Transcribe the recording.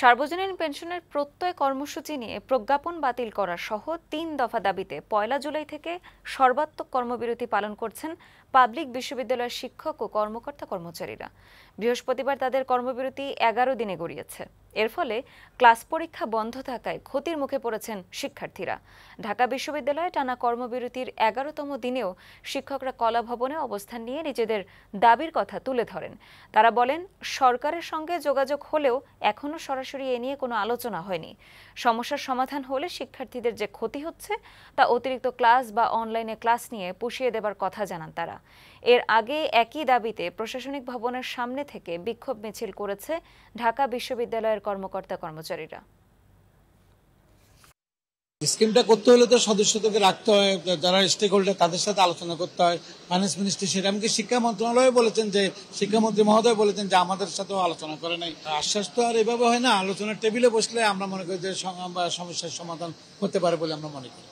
সার্বজনীন পেনশনের প্রত্যয় কর্মসূচি নিয়ে প্রজ্ঞাপন বাতিল করা সহ তিন দফা দাবিতে পয়লা জুলাই থেকে সর্বাত্মক কর্মবিরতি পালন করছেন পাবলিক বিশ্ববিদ্যালয়ের শিক্ষক ও কর্মকর্তা কর্মচারীরা বৃহস্পতিবার তাদের কর্মবিরতি এগারো দিনে গড়িয়েছে এর ফলে ক্লাস পরীক্ষা বন্ধ থাকায় ক্ষতির মুখে পড়েছেন শিক্ষার্থীরা ঢাকা বিশ্ববিদ্যালয়ে টানা কর্মবিরতির এগারোতম দিনেও শিক্ষকরা কলাভবনে অবস্থান নিয়ে নিজেদের দাবির কথা তুলে ধরেন তারা বলেন সরকারের সঙ্গে যোগাযোগ হলেও এখনও সরাসরি এ নিয়ে কোনো আলোচনা হয়নি সমস্যার সমাধান হলে শিক্ষার্থীদের যে ক্ষতি হচ্ছে তা অতিরিক্ত ক্লাস বা অনলাইনে ক্লাস নিয়ে পুষিয়ে দেবার কথা জানান তারা এর আগে একই দাবিতে প্রশাসনিক ভবনের সামনে থেকে বিক্ষোভ মিছিল করেছে ঢাকা বিশ্ববিদ্যালয়ের কর্মকর্তা কর্মচারীরা স্কিমটা করতে হলে তো সদস্যদেরকে রাখতে হয় যারা স্টেক হোল্ডার তাদের সাথে আলোচনা করতে হয় ফাইন্যান্স মিনিস্ট্রি সেটা এমনকি শিক্ষা মন্ত্রণালয় বলেছেন যে শিক্ষামন্ত্রী মহোদয় বলেছেন যে আমাদের সাথেও আলোচনা করে নাই আশ্বাস তো আর এভাবে হয় না আলোচনার টেবিলে বসলে আমরা মনে করি যে সমস্যার সমাধান হতে পারে বলে আমরা মনে করি